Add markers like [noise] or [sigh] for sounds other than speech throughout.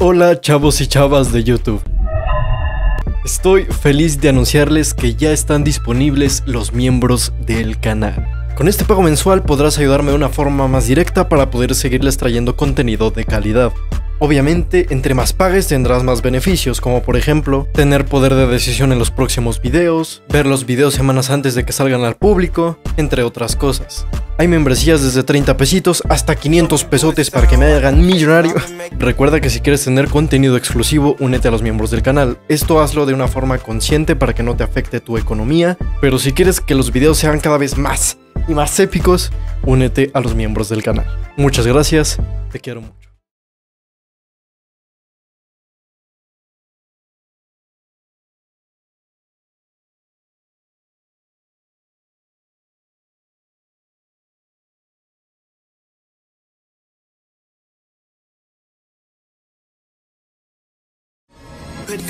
Hola chavos y chavas de YouTube. Estoy feliz de anunciarles que ya están disponibles los miembros del canal. Con este pago mensual podrás ayudarme de una forma más directa para poder seguirles trayendo contenido de calidad. Obviamente, entre más pagues tendrás más beneficios, como por ejemplo, tener poder de decisión en los próximos videos, ver los videos semanas antes de que salgan al público, entre otras cosas. Hay membresías desde 30 pesitos hasta 500 pesotes para que me hagan millonario. [laughs] Recuerda que si quieres tener contenido exclusivo, únete a los miembros del canal. Esto hazlo de una forma consciente para que no te afecte tu economía, pero si quieres que los videos sean cada vez más y más épicos, únete a los miembros del canal. Muchas gracias, te quiero mucho. Slide,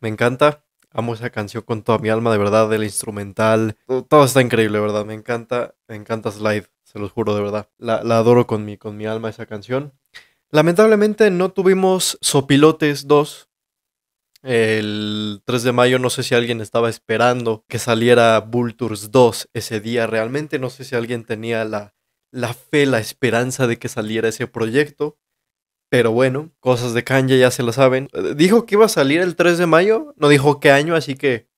me encanta. Amo esa canción con toda mi alma, de verdad, el instrumental. Todo está increíble, ¿verdad? Me encanta, me encanta Slide, se los juro, de verdad. La, adoro con mi, con mi alma esa canción. Lamentablemente no tuvimos Sopilotes 2, el 3 de mayo no sé si alguien estaba esperando que saliera Vultures 2 ese día. Realmente no sé si alguien tenía la, fe, la esperanza de que saliera ese proyecto. Pero bueno, cosas de Kanye ya se lo saben. Eh, dijo que iba a salir el 3 de mayo, no dijo qué año, así que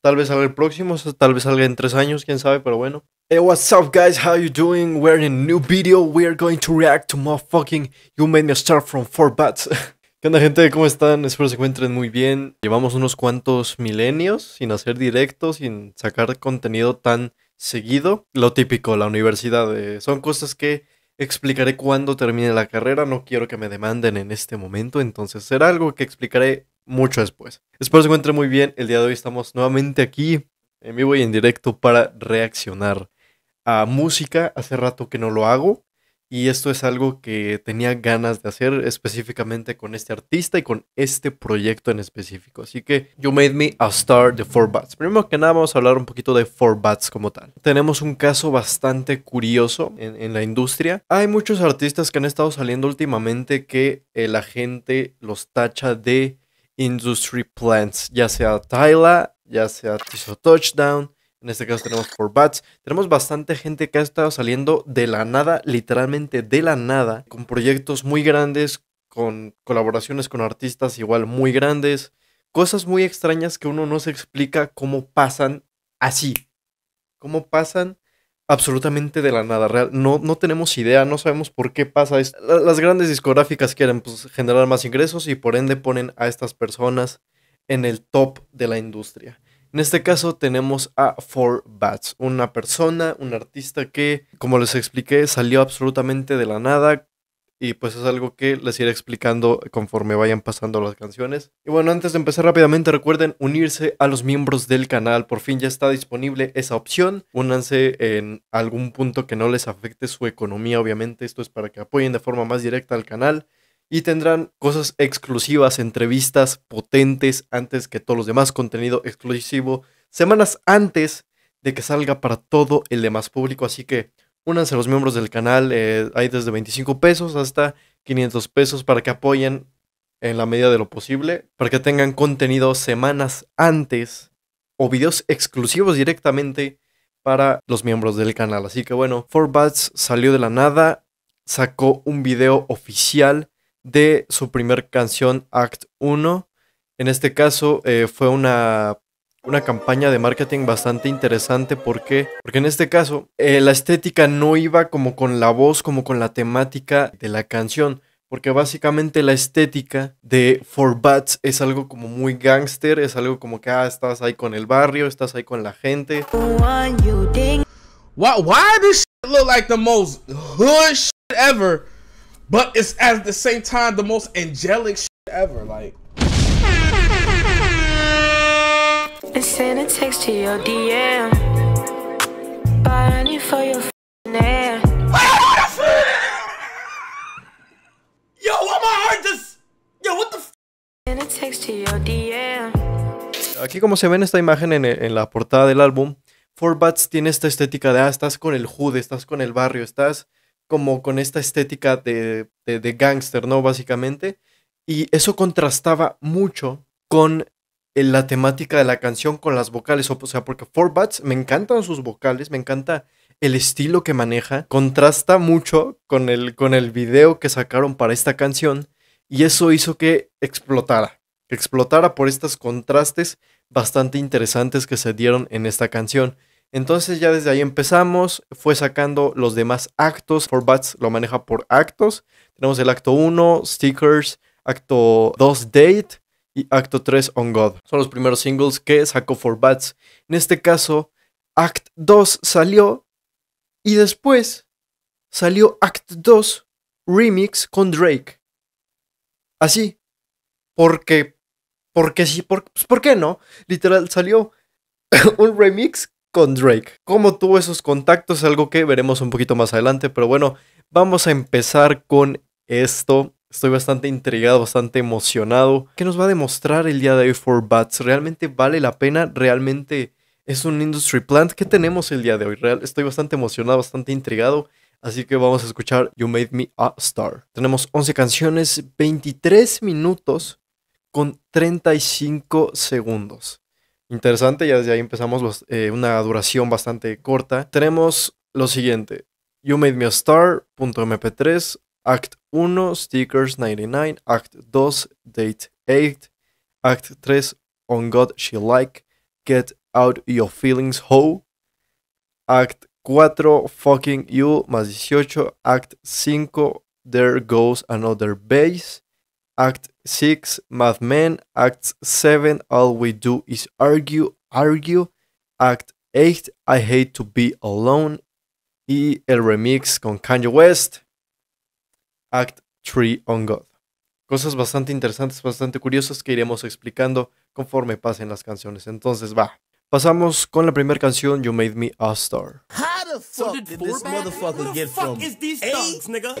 tal vez salga el próximo, tal vez salga en tres años, quién sabe, pero bueno. Hey, what's up guys? How you doing? We're in a new video. we're going to react to motherfucking You Made Me Start from 4 Bats. [laughs] ¿Qué onda gente? ¿Cómo están? Espero se encuentren muy bien. Llevamos unos cuantos milenios sin hacer directo, sin sacar contenido tan seguido. Lo típico, la universidad. Eh, son cosas que explicaré cuando termine la carrera. No quiero que me demanden en este momento, entonces será algo que explicaré mucho después. Espero se encuentren muy bien. El día de hoy estamos nuevamente aquí en vivo y en directo para reaccionar a música. Hace rato que no lo hago. Y esto es algo que tenía ganas de hacer específicamente con este artista y con este proyecto en específico. Así que You Made Me a Star de 4Bats. Primero que nada vamos a hablar un poquito de 4Bats como tal. Tenemos un caso bastante curioso en, la industria. Hay muchos artistas que han estado saliendo últimamente que la gente los tacha de industry plants. Ya sea Tyla, ya sea Tiso Touchdown, en este caso tenemos por Bats. Tenemos bastante gente que ha estado saliendo de la nada, literalmente de la nada, con proyectos muy grandes, con colaboraciones con artistas igual muy grandes. Cosas muy extrañas que uno no se explica cómo pasan así. Cómo pasan absolutamente de la nada real. No, no tenemos idea, no sabemos por qué pasa esto. Las grandes discográficas quieren pues, generar más ingresos y por ende ponen a estas personas en el top de la industria. En este caso tenemos a Four Bats, una persona, un artista que, como les expliqué, salió absolutamente de la nada. Y pues es algo que les iré explicando conforme vayan pasando las canciones. Y bueno, antes de empezar rápidamente, recuerden unirse a los miembros del canal. Por fin ya está disponible esa opción. Únanse en algún punto que no les afecte su economía, obviamente. Esto es para que apoyen de forma más directa al canal y tendrán cosas exclusivas, entrevistas potentes antes que todos los demás, contenido exclusivo semanas antes de que salga para todo el demás público. Así que únanse a los miembros del canal, eh, hay desde 25 pesos hasta 500 pesos para que apoyen en la medida de lo posible, para que tengan contenido semanas antes o videos exclusivos directamente para los miembros del canal. Así que bueno, 4Bats salió de la nada, sacó un video oficial de su primer canción, Act 1. En este caso eh, fue una, una, campaña de marketing bastante interesante. ¿Por qué? Porque en este caso eh, la estética no iba como con la voz, como con la temática de la canción. Porque básicamente la estética de For Bats es algo como muy gangster, es algo como que ah, estás ahí con el barrio, estás ahí con la gente but it's at the same time the most angelic shit ever. Like. I sent a text to your DM. Buying for your name. Yo, what my heart just. Yo, what the f And it takes to your DM. Aquí como se ve en esta imagen en, en la portada del álbum, Four Bats tiene esta estética de ah, estás con el hood, estás con el barrio, estás como con esta estética de, de, gángster, ¿no? Básicamente. Y eso contrastaba mucho con eh, la temática de la canción, con las vocales. O sea, porque Four Bats, me encantan sus vocales, me encanta el estilo que maneja. Contrasta mucho con el, con el video que sacaron para esta canción. Y eso hizo que explotara. explotara por estos contrastes bastante interesantes que se dieron en esta canción. Entonces ya desde ahí empezamos, fue sacando los demás actos, Forbats lo maneja por actos. Tenemos el acto 1, Stickers, acto 2, Date y acto 3, On God. Son los primeros singles que sacó Forbats. En este caso, Act 2 salió y después salió Act 2 Remix con Drake. Así. Porque, porque sí, por, pues, ¿por qué no? Literal, salió [coughs] un remix con Drake. ¿Cómo tuvo esos contactos? Algo que veremos un poquito más adelante, pero bueno, vamos a empezar con esto. Estoy bastante intrigado, bastante emocionado. ¿Qué nos va a demostrar el día de hoy For Bats? ¿Realmente vale la pena? ¿Realmente es un industry plant? ¿Qué tenemos el día de hoy? Real, estoy bastante emocionado, bastante intrigado. Así que vamos a escuchar You Made Me a Star. Tenemos 11 canciones, 23 minutos con 35 segundos interesante. Ya desde ahí empezamos eh, una duración bastante corta. Tenemos lo siguiente. You Made Me a Star, punto .mp3, Act 1, Stickers 99, Act 2, Date 8, Act 3, On God She Like, Get Out Your Feelings hoe, Act 4, Fucking You, más 18, Act 5, There Goes Another Bass, Act 6, Mad Men, Act 7, All We Do Is Argue, Argue, Act 8, I Hate to Be Alone y el remix con Kanye West, Act 3 on God. Cosas bastante interesantes, bastante curiosas que iremos explicando conforme pasen las canciones. Entonces va. Pasamos con la primera canción, You Made Me a Star. How the fuck did this motherfucker get from eight, nigga?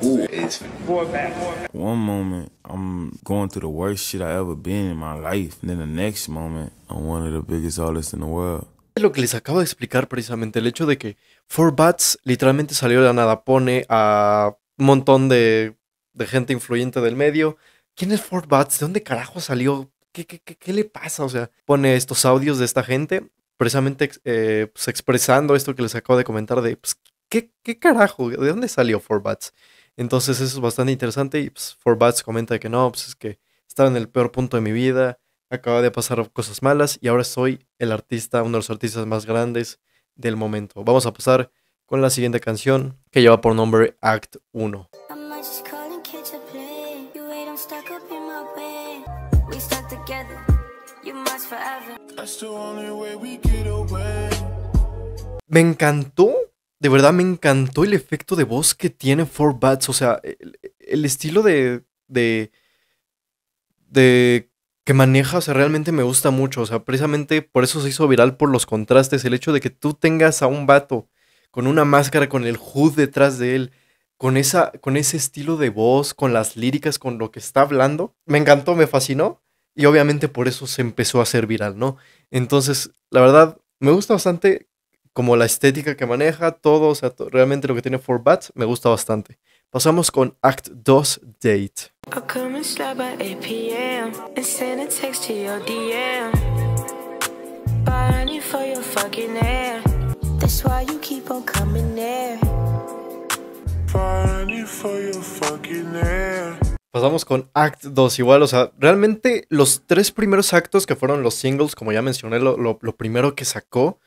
One moment, I'm going through the worst shit I ever been in my life. And then the next moment, I'm one of the biggest artists in the world. Lo que les acabo de explicar precisamente, el hecho de que Four Bats literalmente salió de la nada, pone a un montón de, de gente influyente del medio. ¿Quién es Four Bats? ¿De dónde carajo salió? ¿Qué, qué, qué, ¿qué, le pasa? O sea, pone estos audios de esta gente precisamente eh, pues, expresando esto que les acabo de comentar de, pues, ¿qué, carajo? ¿De dónde salió Forbats? Entonces eso es bastante interesante y pues, Forbats comenta que no, pues es que estaba en el peor punto de mi vida, acaba de pasar cosas malas y ahora soy el artista, uno de los artistas más grandes del momento. Vamos a pasar con la siguiente canción que lleva por nombre Act 1. Me encantó, de verdad me encantó el efecto de voz que tiene Four Bats. O sea, el, estilo de, de. que maneja, o sea, realmente me gusta mucho. O sea, precisamente por eso se hizo viral por los contrastes. El hecho de que tú tengas a un vato con una máscara, con el hood detrás de él, con, esa, con ese estilo de voz, con las líricas, con lo que está hablando. Me encantó, me fascinó. Y obviamente por eso se empezó a hacer viral, ¿no? Entonces, la verdad, me gusta bastante como la estética que maneja, todo, o sea, realmente lo que tiene Four Bats me gusta bastante. Pasamos con Act 2 Date. Pasamos pues con Act 2 igual, o sea, realmente los tres primeros actos que fueron los singles, como ya mencioné, lo, primero que sacó,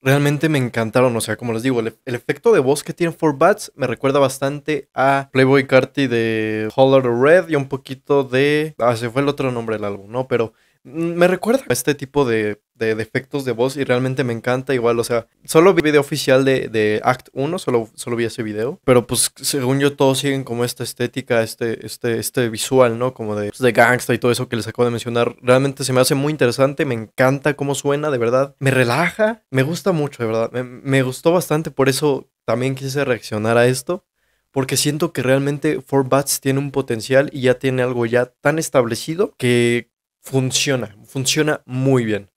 realmente me encantaron, o sea, como les digo, el, efecto de voz que tiene Four Bats me recuerda bastante a Playboy Carti de Hollow Red y un poquito de... Ah, se fue el otro nombre del álbum, ¿no? Pero Mm, me recuerda a este tipo de, de, defectos de voz y realmente me encanta igual, o sea, solo vi video oficial de, Act 1, solo, solo vi ese video, pero pues según yo todos siguen como esta estética, este, este, este visual, ¿no? Como de, pues, de gangsta y todo eso que les acabo de mencionar, realmente se me hace muy interesante, me encanta cómo suena, de verdad, me relaja, me gusta mucho, de verdad, me, gustó bastante, por eso también quise reaccionar a esto porque siento que realmente Four Bats tiene un potencial y ya tiene algo ya tan establecido que funciona, funciona muy bien.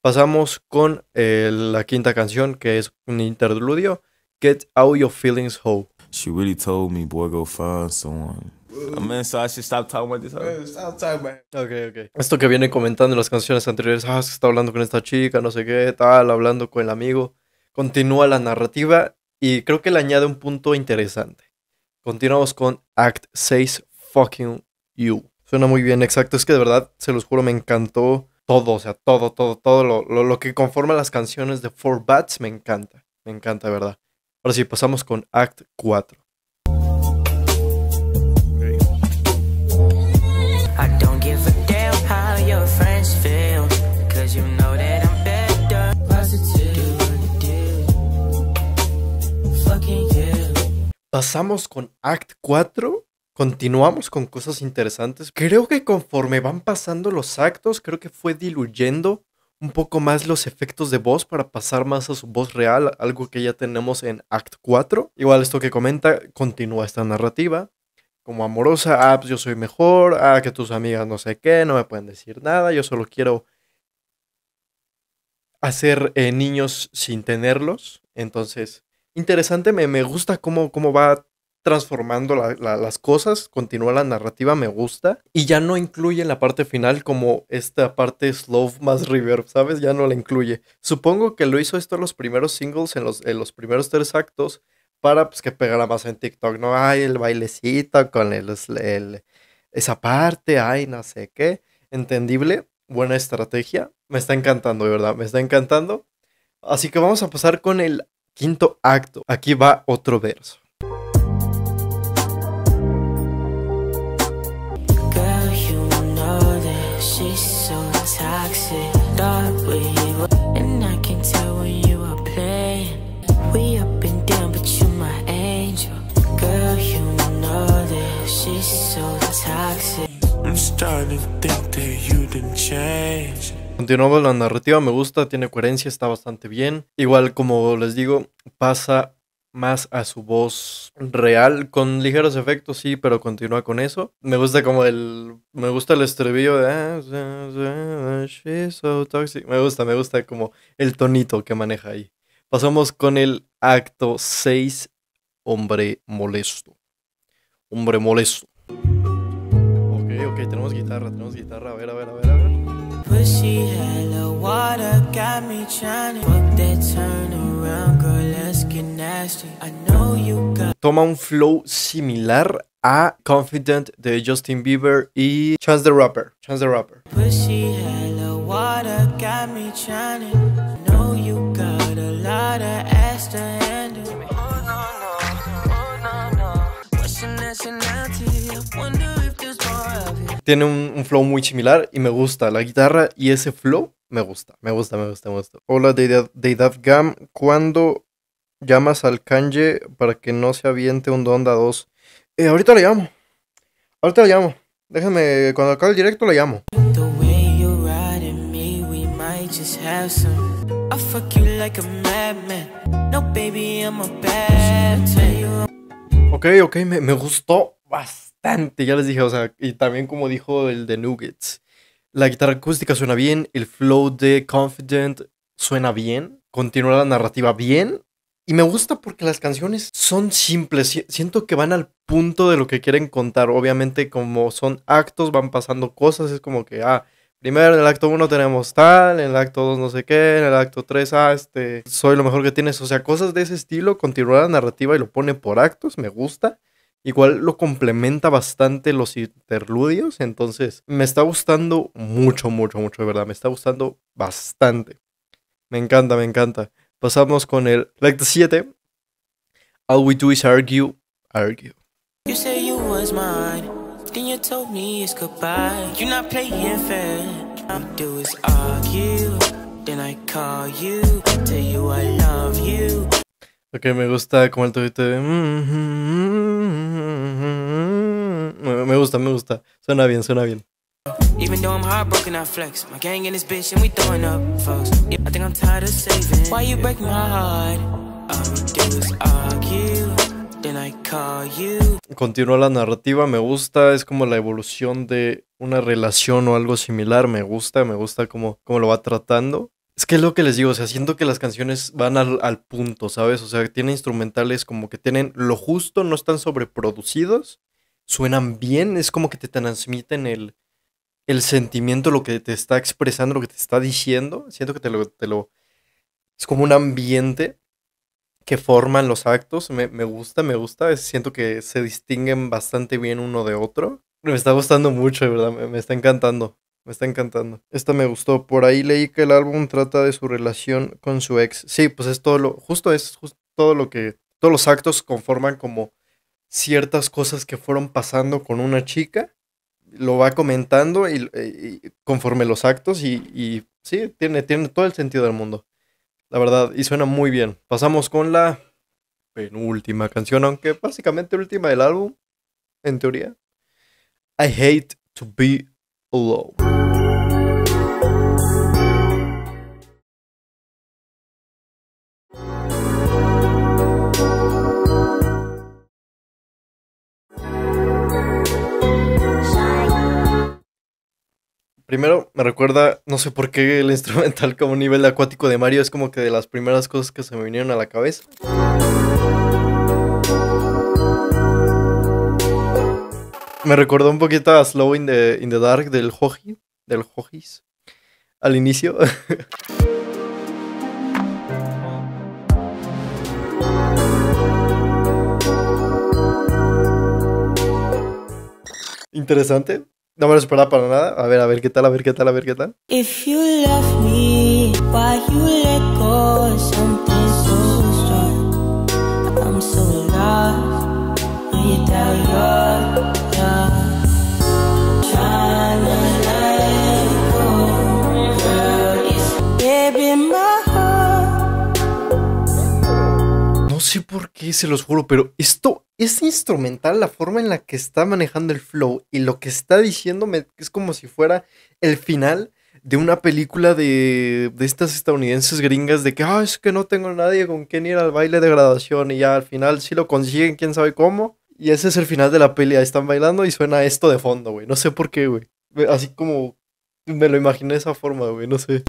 Pasamos con eh, la quinta canción, que es un interludio, Get Out Your Feelings Hope. She really told me, boy, go find someone. I should stop talking about this. Eh, okay, okay. Esto que viene comentando en las canciones anteriores, ah, está hablando con esta chica, no sé qué, tal, hablando con el amigo. Continúa la narrativa y creo que le añade un punto interesante. Continuamos con Act 6, Fucking You. Suena muy bien, exacto. Es que de verdad, se los juro, me encantó todo, o sea, todo, todo, todo lo, lo, lo que conforma las canciones de Four Bats me encanta, me encanta, de verdad. Ahora sí, pasamos con Act 4. Pasamos con Act 4 continuamos con cosas interesantes. Creo que conforme van pasando los actos, creo que fue diluyendo un poco más los efectos de voz para pasar más a su voz real, algo que ya tenemos en Act 4. Igual esto que comenta, continúa esta narrativa. Como amorosa, ah, pues yo soy mejor, ah, que tus amigas no sé qué, no me pueden decir nada, yo solo quiero hacer eh, niños sin tenerlos. Entonces, interesante, me, me gusta cómo, cómo va transformando las cosas, continúa la narrativa, me gusta, y ya no incluye en la parte final como esta parte slow más reverb ¿sabes? Ya no la incluye. Supongo que lo hizo esto en los primeros singles, en los, primeros tres actos, para pues, que pegara más en TikTok, ¿no? Ay, el bailecito con el, esa parte, ay, no sé qué. Entendible, buena estrategia. Me está encantando, de verdad, me está encantando. Así que vamos a pasar con el quinto acto. Aquí va otro verso. She's so toxic, thought we were And I can tell when you are playing We up and down, but you my angel Girl, you know that she's so toxic I'm starting to think that you didn't change Continuamos la narrativa, me gusta, tiene coherencia, está bastante bien. Igual como les digo, pasa más a su voz real, con ligeros efectos, sí, pero continúa con eso. Me gusta como el, me gusta el estribillo de, ah, ah, she's so toxic, me gusta, me gusta como el tonito que maneja ahí. Pasamos con el acto 6, hombre molesto. Hombre molesto. Ok, ok, tenemos guitarra, tenemos guitarra, a ver, a ver, a ver, a ver. me trying Toma un flow similar a Confident de Justin Bieber y Chance the Rapper. Chance the Rapper. Tiene un, flow muy similar y me gusta la guitarra y ese flow me gusta, me gusta, me gusta, me gusta. Hola Deidad Gam, ¿cuándo...? llamas al Kanye para que no se aviente un Donda 2. Eh, ahorita le llamo. Ahorita lo llamo. Déjame, cuando acabe el directo le llamo. Ok, ok, me, me gustó bastante, ya les dije, o sea, y también como dijo el de Nuggets. La guitarra acústica suena bien, el flow de Confident suena bien, continúa la narrativa bien, y me gusta porque las canciones son simples. Siento que van al punto de lo que quieren contar. Obviamente, como son actos, van pasando cosas. Es como que, ah, primero en el acto 1 tenemos tal, en el acto 2 no sé qué, en el acto 3, ah, este, soy lo mejor que tienes. O sea, cosas de ese estilo. Continúa la narrativa y lo pone por actos. Me gusta. Igual lo complementa bastante los interludios. Entonces, me está gustando mucho, mucho, mucho, de verdad. Me está gustando bastante. Me encanta, me encanta. Pasamos con el the 7. All we do is argue, argue. You say you was mine, then you told me it's goodbye. You're not playing fair. I do is argue, then I call you, tell you I love you. Ok, me gusta como el tubito de... Mm, mm, mm, me gusta, me gusta. Suena bien, suena bien. Continúa la narrativa, me gusta, es como la evolución de una relación o algo similar, me gusta, me gusta cómo, cómo lo va tratando. Es que es lo que les digo, o sea, siento que las canciones van al, al, punto, ¿sabes? O sea, tienen instrumentales como que tienen lo justo, no están sobreproducidos, suenan bien, es como que te transmiten el, el sentimiento, lo que te está expresando, lo que te está diciendo. Siento que te lo... Te lo es como un ambiente que forman los actos. Me, gusta, me gusta. Siento que se distinguen bastante bien uno de otro. Me está gustando mucho, de verdad. Me, está encantando. Me está encantando. Esta me gustó. Por ahí leí que el álbum trata de su relación con su ex. Sí, pues es todo lo. Justo es justo todo lo que. Todos los actos conforman como ciertas cosas que fueron pasando con una chica lo va comentando y, eh, conforme los actos y, sí, tiene, tiene todo el sentido del mundo. La verdad, y suena muy bien. Pasamos con la penúltima canción, aunque básicamente última del álbum, en teoría. I Hate to Be Alone. Primero me recuerda, no sé por qué el [laughs] instrumental como nivel acuático de Mario es como que de las primeras cosas que se me vinieron a la cabeza. Me recordó un poquito a Slow in the, Dark del Hoji, del Hojis, al inicio. [laughs] Interesante. No me lo esperaba para nada. A ver, a ver qué tal, a ver qué tal, a ver qué tal. If you love me, why you let go sé por qué, se los juro, pero esto es instrumental, la forma en la que está manejando el flow y lo que está diciéndome es como si fuera el final de una película de, estas estadounidenses gringas de que, ah, es que no tengo nadie con quien ir al baile de graduación y ya al final si lo consiguen, quién sabe cómo. Y ese es el final de la peli, ahí están bailando y suena esto de fondo, güey. No sé por qué, güey. Así como me lo imaginé esa forma, güey, no sé.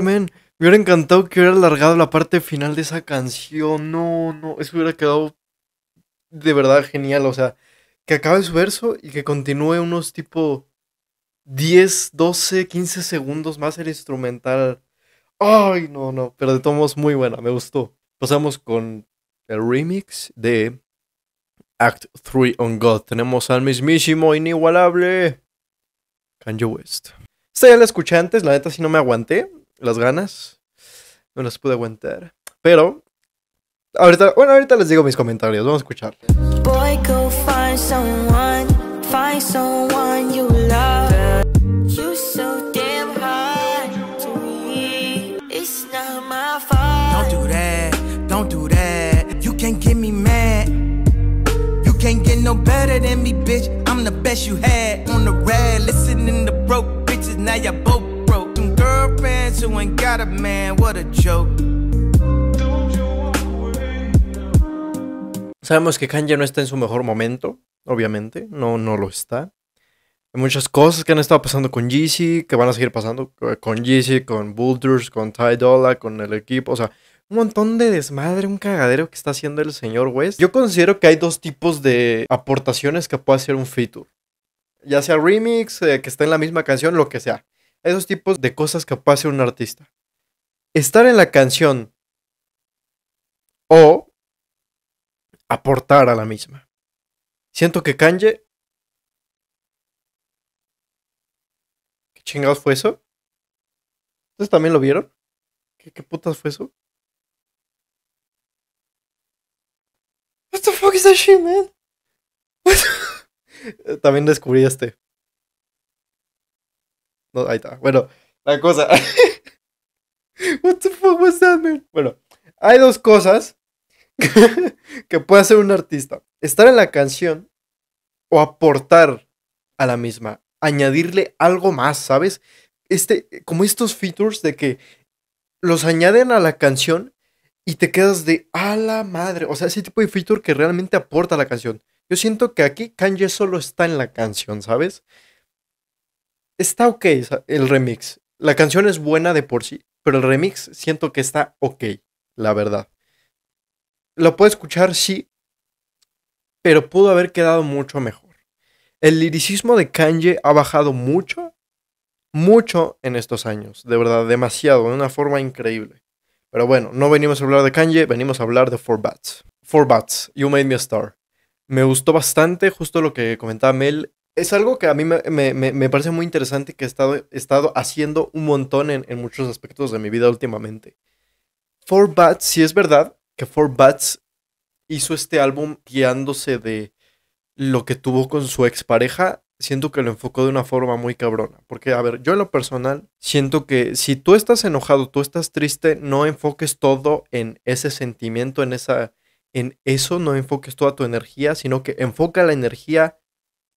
Me hubiera encantado que hubiera alargado la parte final de esa canción. No, no, eso hubiera quedado de verdad genial. O sea, que acabe su verso y que continúe unos tipo 10, 12, 15 segundos más el instrumental. Ay, no, no, pero de todos modos muy buena, me gustó. Pasamos con el remix de Act 3 on God. Tenemos al mismísimo inigualable Kanye West. Esta ya la escuché antes, la neta si no me aguanté las ganas. No las pude aguantar. Pero, ahorita, bueno, ahorita les digo mis comentarios. Vamos a escuchar. Boy, go find someone, find someone you love. You so damn hard to me. It's not my fault. Don't do that, don't do that. You can't get me mad. You can't get no better than me, bitch. I'm the best you had on the red Listening to broke bitches, now you're both Sabemos que Kanye no está en su mejor momento, obviamente, no, no lo está. Hay muchas cosas que han estado pasando con Yeezy, que van a seguir pasando eh, con Yeezy, con Boulders, con Ty Dolla, con el equipo, o sea, un montón de desmadre, un cagadero que está haciendo el señor West. Yo considero que hay dos tipos de aportaciones que puede hacer un feature. Ya sea remix, eh, que está en la misma canción, lo que sea esos tipos de cosas que pasa un artista. Estar en la canción o aportar a la misma. Siento que Kanye... ¿Qué chingados fue eso? ¿Ustedes también lo vieron? ¿Qué, qué putas fue eso? What the fuck is that shit, man? [laughs] también descubrí este. No, ahí está. Bueno, la cosa. [laughs] What the fuck Bueno, hay dos cosas [laughs] que puede hacer un artista. Estar en la canción o aportar a la misma. Añadirle algo más, ¿sabes? Este, como estos features de que los añaden a la canción y te quedas de a la madre. O sea, ese tipo de feature que realmente aporta a la canción. Yo siento que aquí Kanye solo está en la canción, ¿sabes? está ok el remix. La canción es buena de por sí, pero el remix siento que está ok, la verdad. Lo puedo escuchar, sí, pero pudo haber quedado mucho mejor. El liricismo de Kanye ha bajado mucho, mucho en estos años, de verdad, demasiado, de una forma increíble. Pero bueno, no venimos a hablar de Kanye, venimos a hablar de Four Bats. Four Bats, You Made Me a Star. Me gustó bastante, justo lo que comentaba Mel, es algo que a mí me, parece muy interesante que he estado, estado haciendo un montón en, muchos aspectos de mi vida últimamente. Four Bats, si es verdad que Four Bats hizo este álbum guiándose de lo que tuvo con su expareja, siento que lo enfocó de una forma muy cabrona. Porque, a ver, yo en lo personal siento que si tú estás enojado, tú estás triste, no enfoques todo en ese sentimiento, en esa... En eso no enfoques toda tu energía, sino que enfoca la energía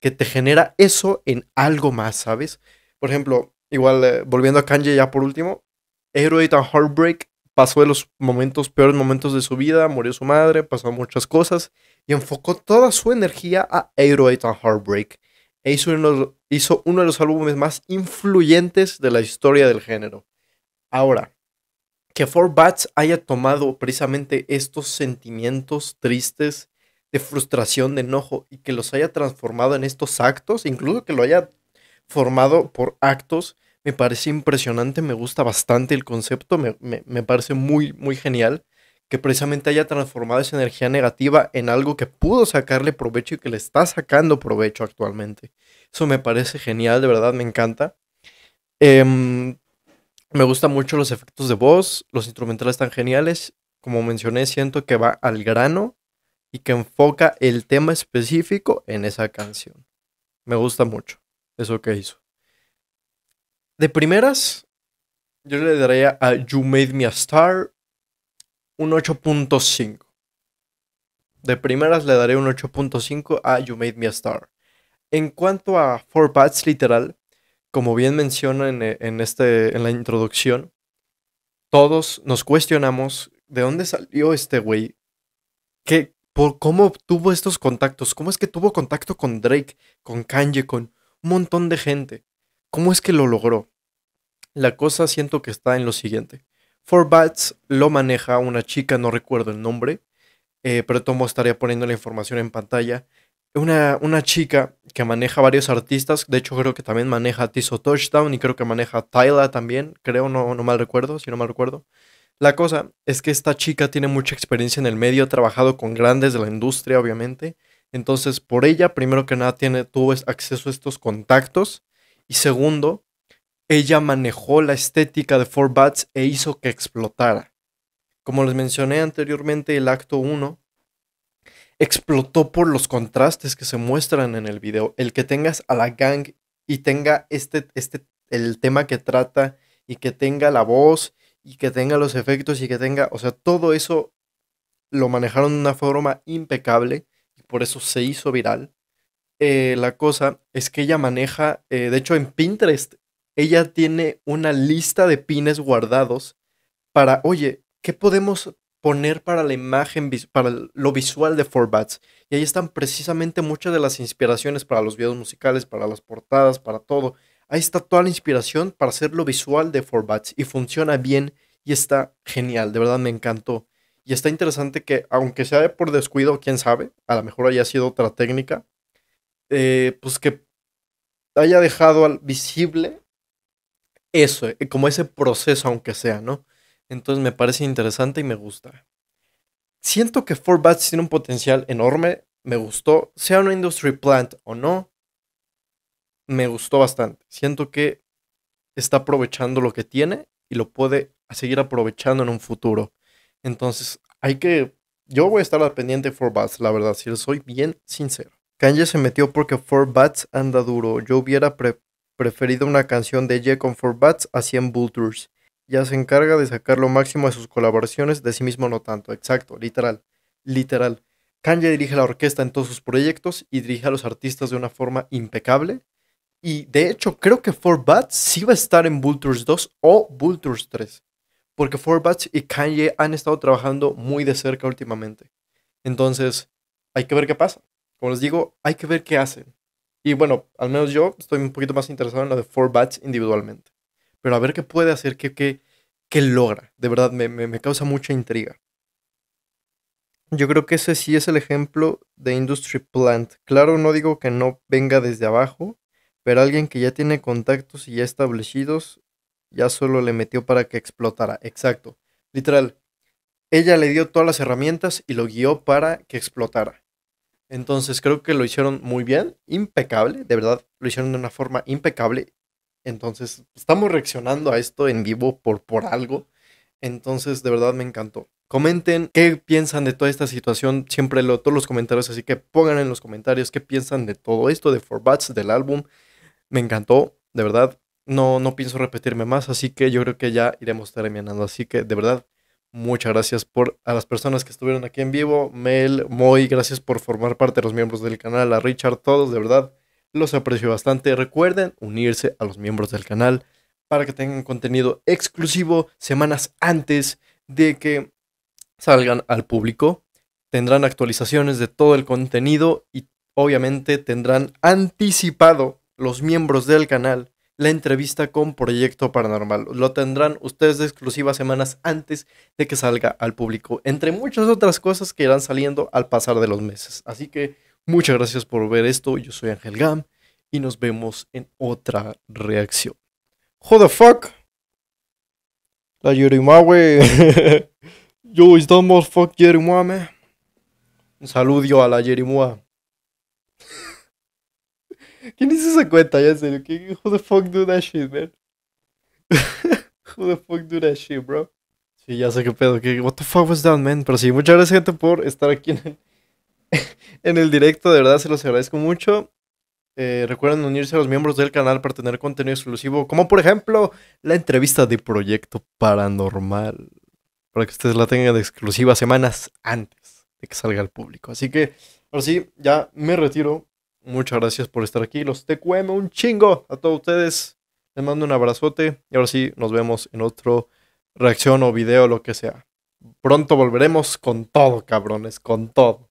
que te genera eso en algo más, ¿sabes? Por ejemplo, igual, eh, volviendo a Kanye ya por último, 8 and Heartbreak pasó de los momentos, peores momentos de su vida, murió su madre, pasó muchas cosas y enfocó toda su energía a 8 and Heartbreak. E hizo uno, hizo uno de los álbumes más influyentes de la historia del género. Ahora, que Four Bats haya tomado precisamente estos sentimientos tristes de frustración, de enojo, y que los haya transformado en estos actos, incluso que lo haya formado por actos, me parece impresionante, me gusta bastante el concepto, me, parece muy, muy genial que precisamente haya transformado esa energía negativa en algo que pudo sacarle provecho y que le está sacando provecho actualmente. Eso me parece genial, de verdad, me encanta. Em, me gustan mucho los efectos de voz, los instrumentales tan geniales. Como mencioné, siento que va al grano y que enfoca el tema específico en esa canción. Me gusta mucho eso que hizo. De primeras, yo le daría a You Made Me a Star un 8.5. De primeras le daré un 8.5 a You Made Me a Star. En cuanto a Four Bats literal, como bien menciona eh, en, este, en la introducción, todos nos cuestionamos de dónde salió este güey. ¿Qué, por cómo obtuvo estos contactos, cómo es que tuvo contacto con Drake, con Kanye, con un montón de gente. ¿Cómo es que lo logró? La cosa siento que está en lo siguiente. Four Bats lo maneja una chica, no recuerdo el nombre, eh, pero Tomo estaría poniendo la información en pantalla. Una, una, chica que maneja varios artistas, de hecho creo que también maneja Tizo Touchdown y creo que maneja Tyla también, creo, no, no mal recuerdo, si no mal recuerdo. La cosa es que esta chica tiene mucha experiencia en el medio, ha trabajado con grandes de la industria, obviamente. Entonces, por ella, primero que nada, tiene, tuvo acceso a estos contactos. Y segundo, ella manejó la estética de Four Bats e hizo que explotara. Como les mencioné anteriormente, el acto 1 explotó por los contrastes que se muestran en el video. El que tengas a la gang y tenga este, este, el tema que trata y que tenga la voz y que tenga los efectos y que tenga, o sea, todo eso lo manejaron de una forma impecable y por eso se hizo viral. Eh, la cosa es que ella maneja, eh, de hecho en Pinterest, ella tiene una lista de pines guardados para, oye, ¿qué podemos poner para la imagen, para lo visual de Forbats? Y ahí están precisamente muchas de las inspiraciones para los videos musicales, para las portadas, para todo. Ahí está toda la inspiración para hacer lo visual de Bats y funciona bien y está genial, de verdad me encantó. Y está interesante que, aunque sea por descuido, quién sabe, a lo mejor haya sido otra técnica, eh, pues que haya dejado al visible eso, eh, como ese proceso, aunque sea, ¿no? Entonces me parece interesante y me gusta. Siento que Bats tiene un potencial enorme, me gustó, sea una industry plant o no, me gustó bastante. Siento que está aprovechando lo que tiene y lo puede seguir aprovechando en un futuro. Entonces, hay que. Yo voy a estar al pendiente de 4 la verdad, si soy bien sincero. Kanye se metió porque 4Bats anda duro. Yo hubiera preferido una canción de Ye con 4Bats a 100 Vultures. Ya se encarga de sacar lo máximo de sus colaboraciones, de sí mismo no tanto. Exacto, literal. Literal. Kanye dirige la orquesta en todos sus proyectos y dirige a los artistas de una forma impecable y de hecho, creo que 4 Bats sí va a estar en Vultures 2 o Vultures 3. Porque 4 Bats y Kanye han estado trabajando muy de cerca últimamente. Entonces, hay que ver qué pasa. Como les digo, hay que ver qué hacen. Y bueno, al menos yo estoy un poquito más interesado en lo de Four Bats individualmente. Pero a ver qué puede hacer, qué, qué, logra. De verdad, me, me causa mucha intriga. Yo creo que ese sí es el ejemplo de Industry Plant. Claro, no digo que no venga desde abajo, pero alguien que ya tiene contactos y ya establecidos, ya solo le metió para que explotara. Exacto. Literal. Ella le dio todas las herramientas y lo guió para que explotara. Entonces creo que lo hicieron muy bien, impecable, de verdad, lo hicieron de una forma impecable. Entonces estamos reaccionando a esto en vivo por, por algo. Entonces de verdad me encantó. Comenten qué piensan de toda esta situación. Siempre lo, todos los comentarios, así que pongan en los comentarios qué piensan de todo esto, de Forbats, del álbum. Me encantó, de verdad. No, no pienso repetirme más, así que yo creo que ya iremos terminando. Así que, de verdad, muchas gracias por a las personas que estuvieron aquí en vivo. Mel, Moy, gracias por formar parte de los miembros del canal. A Richard, todos, de verdad, los aprecio bastante. Recuerden unirse a los miembros del canal para que tengan contenido exclusivo semanas antes de que salgan al público. Tendrán actualizaciones de todo el contenido y obviamente tendrán anticipado los miembros del canal, la entrevista con Proyecto Paranormal. Lo tendrán ustedes de exclusiva semanas antes de que salga al público, entre muchas otras cosas que irán saliendo al pasar de los meses. Así que muchas gracias por ver esto. Yo soy Ángel Gam y nos vemos en otra reacción. What the fuck? La [laughs] Yo, estamos fuck Yerimahue, Un saludo a la Yerimua. ¿Quién hizo esa cuenta? Ya sé, ¿quién, who the fuck do that shit, man? [laughs] who the fuck do that shit, bro? Sí, ya sé qué pedo, ¿Qué what the fuck was that, man? Pero sí, muchas gracias, gente, por estar aquí en el, [laughs] directo, de verdad, se los agradezco mucho. Eh, recuerden unirse a los miembros del canal para tener contenido exclusivo, como por ejemplo la entrevista de Proyecto Paranormal, para que ustedes la tengan de exclusiva semanas antes de que salga al público. Así que, ahora sí, ya me retiro. Muchas gracias por estar aquí. Los te TQM un chingo a todos ustedes. Les mando un abrazote. Y ahora sí, nos vemos en otro reacción o video, lo que sea. Pronto volveremos con todo, cabrones, con todo.